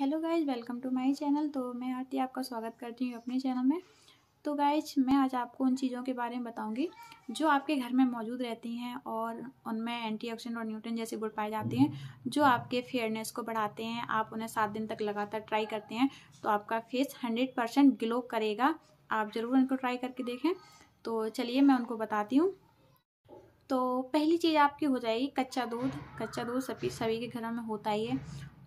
Hello guys welcome to my channel तो मैं आरती आपका स्वागत करती हूँ अपने चैनल में तो गाइज मैं आज आपको उन चीज़ों के बारे में बताऊंगी जो आपके घर में मौजूद रहती हैं और उनमें एंटीऑक्सीडेंट और न्यूट्रन जैसे गुड़ पाए जाते हैं जो आपके फेयरनेस को बढ़ाते हैं आप उन्हें सात दिन तक लगातार ट्राई करते हैं तो आपका फेस हंड्रेड परसेंट ग्लो करेगा आप ज़रूर उनको ट्राई करके देखें तो चलिए मैं उनको बताती हूँ तो पहली चीज़ आपकी हो जाएगी कच्चा दूध कच्चा दूध सभी सभी के घरों में होता ही है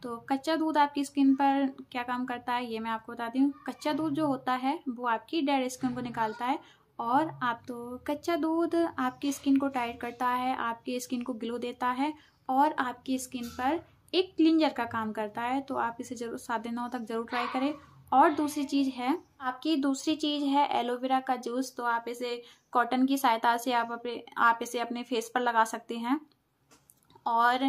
तो कच्चा दूध आपकी स्किन पर क्या काम करता है ये मैं आपको बताती हूँ कच्चा दूध जो होता है वो आपकी डेड स्किन को निकालता है और आप तो कच्चा दूध आपकी स्किन को टाइट करता है आपकी स्किन को ग्लो देता है और आपकी स्किन पर एक क्लिंजर का काम करता है तो आप इसे जरूर सात दिनों तक जरूर ट्राई करें और दूसरी चीज़ है आपकी दूसरी चीज़ है एलोवेरा का जूस तो आप इसे कॉटन की सहायता से आप अपने आप इसे अपने फेस पर लगा सकते हैं और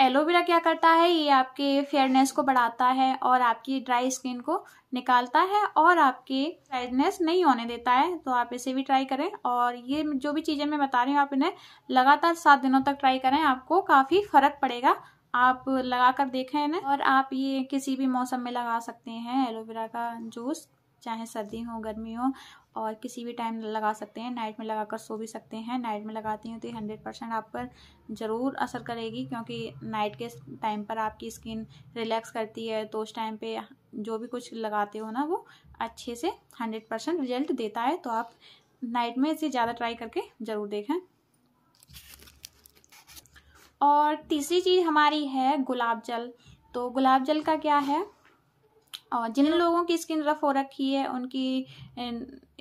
एलोवेरा क्या करता है ये आपके फेयरनेस को बढ़ाता है और आपकी ड्राई स्किन को निकालता है और आपके ड्राइनेस नहीं होने देता है तो आप इसे भी ट्राई करें और ये जो भी चीज़ें मैं बता रही हूँ आप इन्हें लगातार सात दिनों तक ट्राई करें आपको काफ़ी फ़र्क पड़ेगा आप लगा कर देखें इन्हें और आप ये किसी भी मौसम में लगा सकते हैं एलोवेरा का जूस चाहे सर्दी हो गर्मी हो और किसी भी टाइम लगा सकते हैं नाइट में लगाकर सो भी सकते हैं नाइट में लगाती हूँ तो ये हंड्रेड परसेंट आप पर ज़रूर असर करेगी क्योंकि नाइट के टाइम पर आपकी स्किन रिलैक्स करती है तो उस टाइम पे जो भी कुछ लगाते हो ना वो अच्छे से हंड्रेड परसेंट रिजल्ट देता है तो आप नाइट में इसे ज़्यादा ट्राई करके ज़रूर देखें और तीसरी चीज़ हमारी है गुलाब जल तो गुलाब जल का क्या है और जिन हाँ। लोगों की स्किन रफ हो रखी है उनकी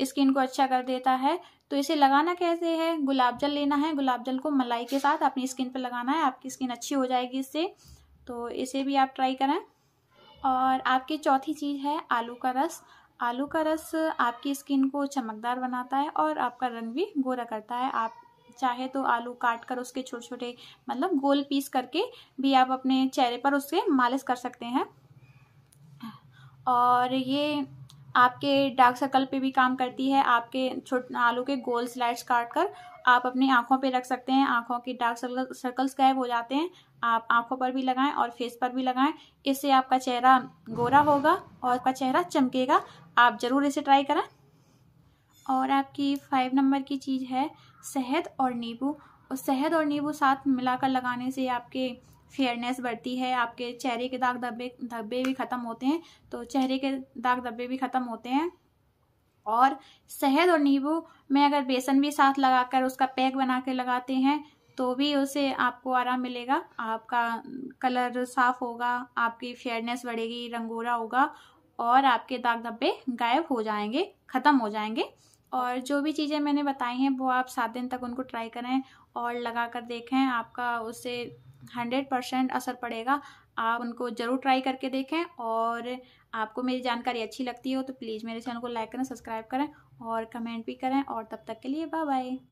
स्किन को अच्छा कर देता है तो इसे लगाना कैसे है गुलाब जल लेना है गुलाब जल को मलाई के साथ अपनी स्किन पर लगाना है आपकी स्किन अच्छी हो जाएगी इससे तो इसे भी आप ट्राई करें और आपकी चौथी चीज़ है आलू का रस आलू का रस आपकी स्किन को चमकदार बनाता है और आपका रंग भी गोरा करता है आप चाहे तो आलू काट कर उसके छोटे छोटे मतलब गोल पीस करके भी आप अपने चेहरे पर उसके मालिश कर सकते हैं और ये आपके डार्क सर्कल पे भी काम करती है आपके छोट आलू के गोल स्लाइड्स काट कर आप अपनी आँखों पे रख सकते हैं आँखों के डार्क सर्कल सर्कल्स गायब हो जाते हैं आप आँखों पर भी लगाएं और फेस पर भी लगाएं इससे आपका चेहरा गोरा होगा और आपका चेहरा चमकेगा आप ज़रूर इसे ट्राई करें और आपकी फाइव नंबर की चीज़ है शहद और नींबू और शहद और नींबू साथ मिलाकर लगाने से आपके फेयरनेस बढ़ती है आपके चेहरे के दाग धब्बे धब्बे भी ख़त्म होते हैं तो चेहरे के दाग धब्बे भी ख़त्म होते हैं और शहद और नींबू में अगर बेसन भी साथ लगाकर उसका पैक बना के लगाते हैं तो भी उसे आपको आराम मिलेगा आपका कलर साफ होगा आपकी फेयरनेस बढ़ेगी रंगोरा होगा और आपके दाग धब्बे गायब हो जाएंगे ख़त्म हो जाएंगे और जो भी चीज़ें मैंने बताई हैं वो आप सात दिन तक उनको ट्राई करें और लगा कर देखें आपका उससे हंड्रेड परसेंट असर पड़ेगा आप उनको ज़रूर ट्राई करके देखें और आपको मेरी जानकारी अच्छी लगती हो तो प्लीज़ मेरे चैनल को लाइक करें सब्सक्राइब करें और कमेंट भी करें और तब तक के लिए बाय बाय